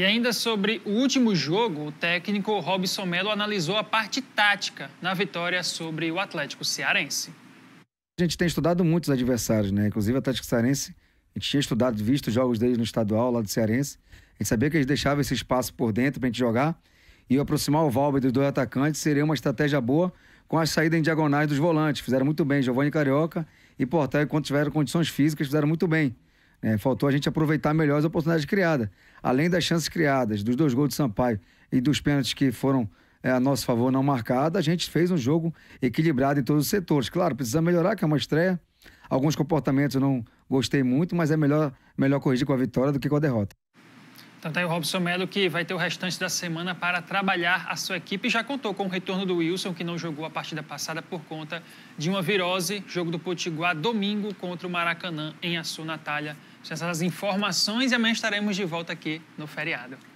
E ainda sobre o último jogo, o técnico Robson Melo analisou a parte tática na vitória sobre o Atlético Cearense. A gente tem estudado muitos adversários, né? Inclusive o Atlético Cearense, a gente tinha estudado, visto os jogos deles no estadual lá do Cearense. A gente sabia que eles deixavam esse espaço por dentro para a gente jogar. E aproximar o Valber dos dois atacantes seria uma estratégia boa com a saída em diagonais dos volantes. Fizeram muito bem, Giovanni Carioca e Portal, quando tiveram condições físicas, fizeram muito bem. É, faltou a gente aproveitar melhor as oportunidades criadas. Além das chances criadas, dos dois gols de Sampaio e dos pênaltis que foram é, a nosso favor não marcados, a gente fez um jogo equilibrado em todos os setores. Claro, precisa melhorar, que é uma estreia. Alguns comportamentos eu não gostei muito, mas é melhor, melhor corrigir com a vitória do que com a derrota. Então tá aí o Robson Melo que vai ter o restante da semana para trabalhar a sua equipe. Já contou com o retorno do Wilson, que não jogou a partida passada por conta de uma virose. Jogo do Potiguar domingo contra o Maracanã em Açu, Natália. Essas informações e amanhã estaremos de volta aqui no feriado.